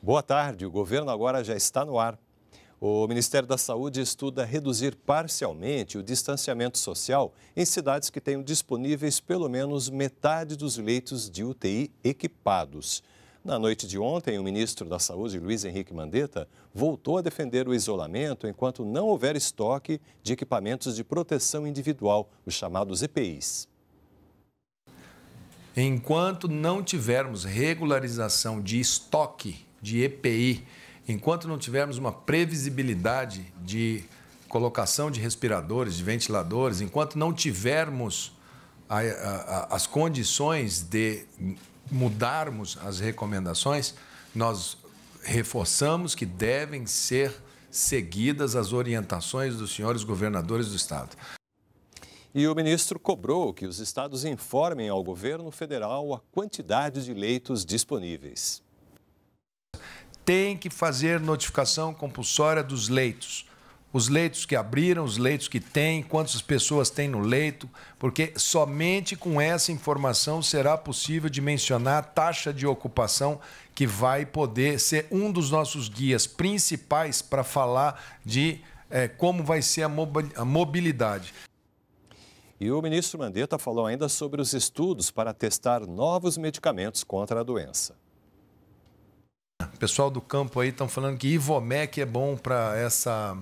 Boa tarde. O governo agora já está no ar. O Ministério da Saúde estuda reduzir parcialmente o distanciamento social em cidades que tenham disponíveis pelo menos metade dos leitos de UTI equipados. Na noite de ontem, o ministro da Saúde, Luiz Henrique Mandetta, voltou a defender o isolamento enquanto não houver estoque de equipamentos de proteção individual, os chamados EPIs. Enquanto não tivermos regularização de estoque de EPI. Enquanto não tivermos uma previsibilidade de colocação de respiradores, de ventiladores, enquanto não tivermos a, a, as condições de mudarmos as recomendações, nós reforçamos que devem ser seguidas as orientações dos senhores governadores do Estado. E o ministro cobrou que os estados informem ao governo federal a quantidade de leitos disponíveis tem que fazer notificação compulsória dos leitos. Os leitos que abriram, os leitos que têm, quantas pessoas têm no leito, porque somente com essa informação será possível dimensionar a taxa de ocupação que vai poder ser um dos nossos guias principais para falar de é, como vai ser a mobilidade. E o ministro Mandetta falou ainda sobre os estudos para testar novos medicamentos contra a doença pessoal do campo aí estão falando que Ivomec é bom para essa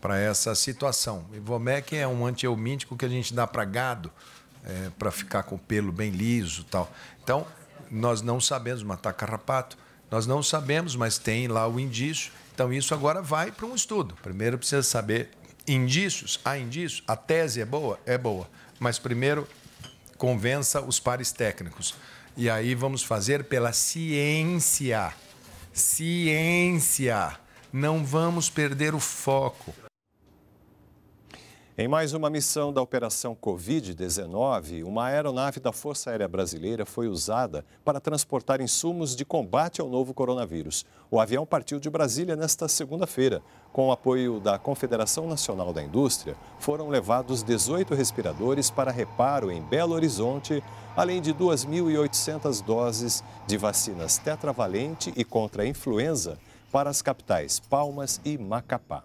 para essa situação. Ivomec é um antielmíntico que a gente dá para gado, é, para ficar com o pelo bem liso, tal. Então, nós não sabemos matar carrapato, nós não sabemos, mas tem lá o indício. Então, isso agora vai para um estudo. Primeiro precisa saber indícios, há indícios, a tese é boa, é boa, mas primeiro convença os pares técnicos. E aí vamos fazer pela ciência Ciência. Não vamos perder o foco. Em mais uma missão da Operação Covid-19, uma aeronave da Força Aérea Brasileira foi usada para transportar insumos de combate ao novo coronavírus. O avião partiu de Brasília nesta segunda-feira. Com o apoio da Confederação Nacional da Indústria, foram levados 18 respiradores para reparo em Belo Horizonte, além de 2.800 doses de vacinas tetravalente e contra a influenza para as capitais Palmas e Macapá.